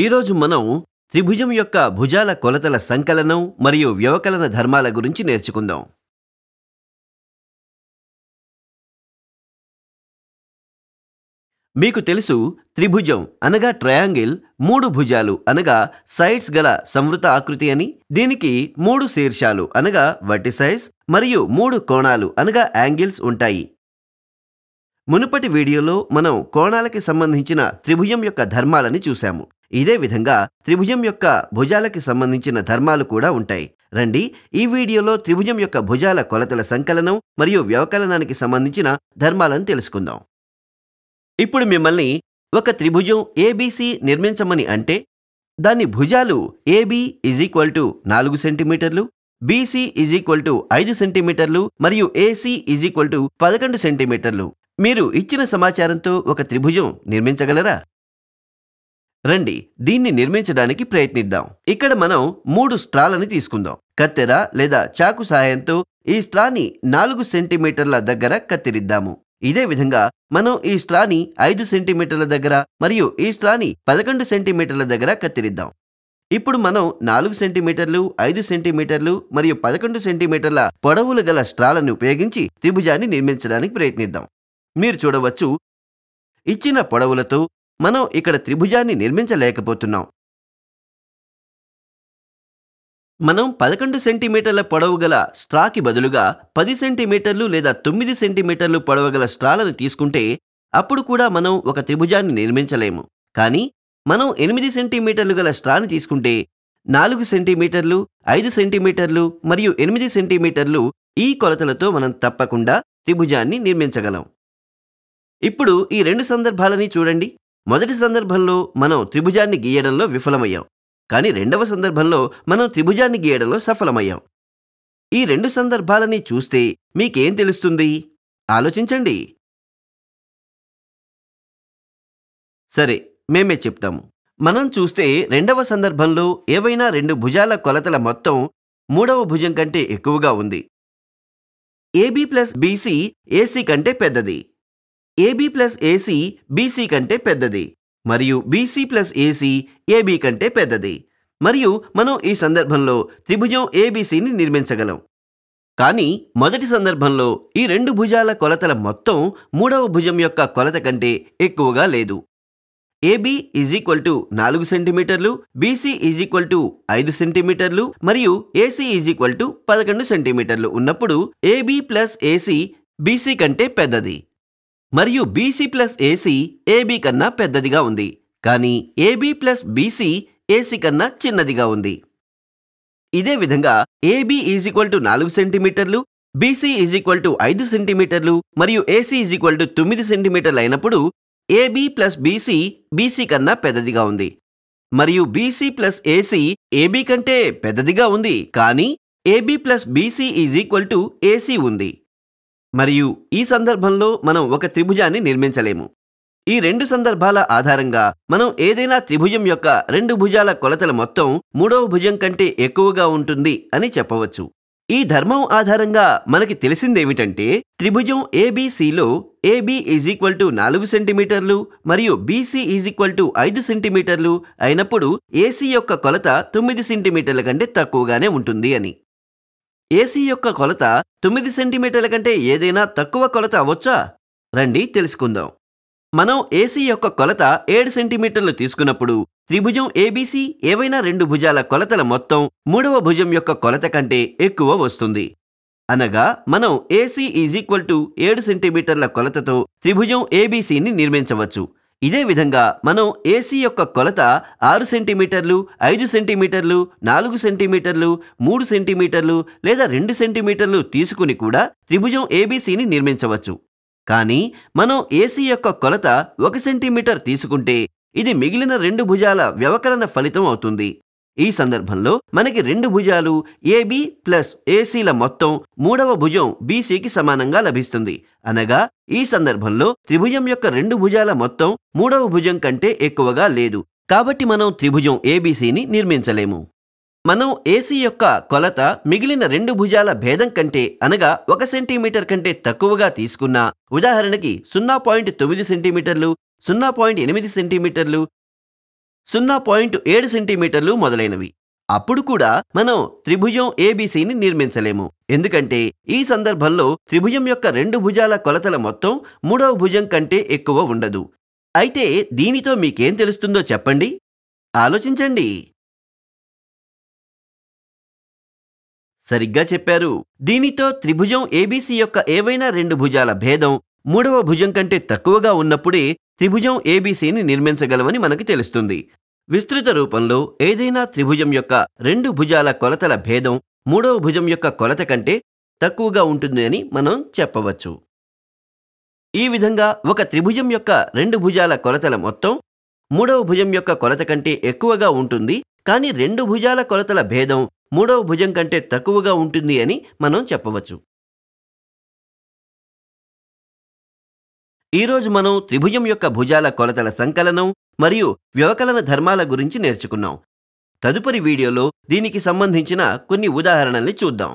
ఈరోజు మనం త్రిభుజం యొక్క భుజాల కొలతల సంకలనం మరియు వ్యవకలన ధర్మాల గురించి నేర్చుకుందాం మీకు తెలుసు త్రిభుజం అనగా ట్రయాంగిల్ మూడు భుజాలు అనగా సైడ్స్ గల సంవృత ఆకృతి అని దీనికి మూడు శీర్షాలు అనగా వర్టిసైజ్ మరియు మూడు కోణాలు అనగా యాంగిల్స్ ఉంటాయి మునుపటి వీడియోలో మనం కోణాలకి సంబంధించిన త్రిభుజం యొక్క ధర్మాలని చూశాము ఇదే విధంగా త్రిభుజం యొక్క భుజాలకి సంబంధించిన ధర్మాలు కూడా ఉంటాయి రండి ఈ వీడియోలో త్రిభుజం యొక్క భుజాల కొలతల సంకలనం మరియు వ్యవకలనానికి సంబంధించిన ధర్మాలను తెలుసుకుందాం ఇప్పుడు మిమ్మల్ని ఒక త్రిభుజం ఏబీసీ నిర్మించమని అంటే దాని భుజాలు ఏబి ఈజ్ ఈక్వల్ టు నాలుగు సెంటీమీటర్లు బీసీ ఈజ్ ఈక్వల్ టు ఐదు సెంటీమీటర్లు మరియు ఏసీ ఈజ్ ఈక్వల్ టు పదకొండు సెంటీమీటర్లు మీరు ఇచ్చిన సమాచారంతో ఒక త్రిభుజం నిర్మించగలరా రండి దీన్ని నిర్మించడానికి ప్రయత్నిద్దాం ఇక్కడ మనం మూడు స్ట్రాలని తీసుకుందాం కత్తెర లేదా చాకు సహాయంతో ఈ స్ట్రాని నాలుగు సెంటీమీటర్ల దగ్గర కత్తిరిద్దాము ఇదే విధంగా మనం ఈ స్ట్రాని ఐదు సెంటీమీటర్ల దగ్గర మరియు ఈ స్ట్రాని పదకొండు సెంటీమీటర్ల దగ్గర కత్తిరిద్దాం ఇప్పుడు మనం నాలుగు సెంటీమీటర్లు ఐదు సెంటీమీటర్లు మరియు పదకొండు సెంటీమీటర్ల పొడవులు గల స్ట్రాలను ఉపయోగించి త్రిభుజాన్ని నిర్మించడానికి ప్రయత్నిద్దాం మీరు చూడవచ్చు ఇచ్చిన పొడవులతో మనం ఇక్కడ త్రిభుజాన్ని నిర్మించలేకపోతున్నాం మనం పదకొండు సెంటీమీటర్ల పొడవు గల స్ట్రాకి బదులుగా పది సెంటీమీటర్లు లేదా తొమ్మిది సెంటీమీటర్లు పొడవు గల స్ట్రాలను తీసుకుంటే అప్పుడు కూడా మనం ఒక త్రిభుజాన్ని నిర్మించలేము కానీ మనం ఎనిమిది సెంటీమీటర్లు గల స్ట్రాని తీసుకుంటే నాలుగు సెంటీమీటర్లు ఐదు సెంటీమీటర్లు మరియు ఎనిమిది సెంటీమీటర్లు ఈ కొలతలతో మనం తప్పకుండా త్రిభుజాన్ని నిర్మించగలం ఇప్పుడు ఈ రెండు సందర్భాలని చూడండి మొదటి సందర్భంలో మనం త్రిభుజాన్ని గీయడంలో విఫలమయ్యాం కానీ రెండవ సందర్భంలో మనం త్రిభుజాన్ని గీయడంలో సఫలమయ్యాం ఈ రెండు సందర్భాలని చూస్తే మీకేం తెలుస్తుంది ఆలోచించండి సరే మేమే చెప్తాము మనం చూస్తే రెండవ సందర్భంలో ఏవైనా రెండు భుజాల కొలతల మొత్తం మూడవ భుజం కంటే ఎక్కువగా ఉంది ఏబీ ప్లస్ బీసీ ఏసీ కంటే పెద్దది ఏబీ ప్లస్ ఏసీ బీసీ కంటే పెద్దది మరియు బీసీ ప్లస్ ఏసీ ఏబీ కంటే పెద్దది మరియు మనం ఈ సందర్భంలో త్రిభుజం ఏబీసీని నిర్మించగలం కానీ మొదటి సందర్భంలో ఈ రెండు భుజాల కొలతల మొత్తం మూడవ భుజం యొక్క కొలత కంటే ఎక్కువగా లేదు ఏబి ఈజ్ ఈక్వల్ టు నాలుగు సెంటీమీటర్లు బీసీ ఈజీక్వల్ టు ఐదు సెంటీమీటర్లు మరియు ఏసీ ఈజీక్వల్ టు పదకొండు సెంటీమీటర్లు ఉన్నప్పుడు ఏబి ప్లస్ ఏసీ బీసీ కంటే పెద్దది మరియు బీసీ ప్లస్ ఏసీ ఏబీ కన్నా పెద్దదిగా ఉంది కానీ ఏబీ ప్లస్ బీసీ ఏసీ కన్నా చిన్నదిగా ఉంది ఇదే విధంగా ఏబీ ఈజ్ ఈక్వల్ టు నాలుగు సెంటీమీటర్లు బీసీ ఈజ్ ఈక్వల్ టు ఐదు సెంటీమీటర్లు మరియు ఏసీ ఈజ్ ఈక్వల్ టు తొమ్మిది సెంటీమీటర్లు అయినప్పుడు ఏబీ ప్లస్ బీసీ బీసీ కన్నా పెద్దదిగా ఉంది మరియు బీసీ ప్లస్ ఏసీ ఏబీ కంటే పెద్దదిగా ఉంది కానీ A B plus B C is equal to A C ఉంది మరియు ఈ సందర్భంలో మనం ఒక త్రిభుజాన్ని నిర్మించలేము ఈ రెండు సందర్భాల ఆధారంగా మనం ఏదైనా త్రిభుజం యొక్క రెండు భుజాల కొలతల మొత్తం మూడవ భుజం కంటే ఎక్కువగా ఉంటుంది అని చెప్పవచ్చు ఈ ధర్మం ఆధారంగా మనకి తెలిసిందేమిటంటే త్రిభుజం ఏబీసీలో ఏబీ ఈజ్ ఈక్వల్ టు నాలుగు సెంటీమీటర్లు మరియు బీసీ ఈజ్ ఈక్వల్ టు ఐదు సెంటీమీటర్లు అయినప్పుడు ఏసీ యొక్క కొలత తొమ్మిది సెంటీమీటర్ల కంటే తక్కువగానే ఉంటుంది అని ఏసీ యొక్క కొలత తొమ్మిది సెంటీమీటర్ల కంటే ఏదైనా తక్కువ కొలత అవచ్చా రండి తెలుసుకుందాం మనం ఏసీ యొక్క కొలత ఏడు సెంటీమీటర్లు తీసుకున్నప్పుడు త్రిభుజం ఏబీసీ ఏవైనా రెండు భుజాల కొలతల మొత్తం మూడవ భుజం యొక్క కొలత కంటే ఎక్కువ వస్తుంది అనగా మనం ఏసీ ఈజ్ ఈక్వల్ టు ఏడు సెంటీమీటర్ల కొలతతో త్రిభుజం ఏబీసీని నిర్మించవచ్చు ఇదే విధంగా మనం ఏసీ యొక్క కొలత ఆరు సెంటీమీటర్లు ఐదు సెంటీమీటర్లు నాలుగు సెంటీమీటర్లు మూడు సెంటీమీటర్లు లేదా రెండు సెంటీమీటర్లు తీసుకుని కూడా త్రిభుజం ఏబీసీని నిర్మించవచ్చు కానీ మనం ఏసీ యొక్క కొలత ఒక సెంటీమీటర్ తీసుకుంటే ఇది మిగిలిన రెండు భుజాల వ్యవకలన ఫలితం అవుతుంది ఈ సందర్భంలో మనకి రెండు భుజాలు ఏబి ప్లస్ ఏసీల మొత్తం మూడవ భుజం బీసీకి సమానంగా లభిస్తుంది అనగా ఈ సందర్భంలో త్రిభుజం యొక్క రెండు భుజాల మొత్తం మూడవ భుజం కంటే ఎక్కువగా లేదు కాబట్టి మనం త్రిభుజం ఏబీసీని నిర్మించలేము మనం ఏసీ యొక్క కొలత మిగిలిన రెండు భుజాల భేదం కంటే అనగా ఒక సెంటీమీటర్ కంటే తక్కువగా తీసుకున్న ఉదాహరణకి సున్నా పాయింట్ తొమ్మిది సెంటీమీటర్లు సున్నా పాయింట్ ఎనిమిది సెంటీమీటర్లు సున్నా పాయింట్ ఏడు సెంటీమీటర్లు మొదలైనవి అప్పుడు కూడా మనం త్రిభుజం ఏబీసీని నిర్మించలేము ఎందుకంటే ఈ సందర్భంలో త్రిభుజం యొక్క రెండు భుజాల కొలతల మొత్తం మూడవ భుజం కంటే ఎక్కువ ఉండదు అయితే దీనితో మీకేం తెలుస్తుందో చెప్పండి ఆలోచించండి సరిగ్గా చెప్పారు దీనితో త్రిభుజం ఏబీసీ యొక్క ఏవైనా రెండు భుజాల భేదం మూడవ భుజం కంటే తక్కువగా ఉన్నప్పుడే త్రిభుజం ఏబీసీని నిర్మించగలమని మనకు తెలుస్తుంది విస్తృత రూపంలో ఏదైనా త్రిభుజం యొక్క రెండు భుజాల కొలతల భేదం మూడవ భుజం యొక్క కొలత కంటే తక్కువగా ఉంటుంది అని మనం చెప్పవచ్చు ఈ విధంగా ఒక త్రిభుజం యొక్క రెండు భుజాల కొలతల మొత్తం మూడవ భుజం యొక్క కొలత కంటే ఎక్కువగా ఉంటుంది కానీ రెండు భుజాల కొలతల భేదం మూడవ భుజం కంటే తక్కువగా ఉంటుంది అని మనం చెప్పవచ్చు ఈరోజు మనం త్రిభుజం యొక్క భుజాల కొలతల సంకలనం మరియు వ్యవకలన ధర్మాల గురించి నేర్చుకున్నాం తదుపరి వీడియోలో దీనికి సంబంధించిన కొన్ని ఉదాహరణల్ని చూద్దాం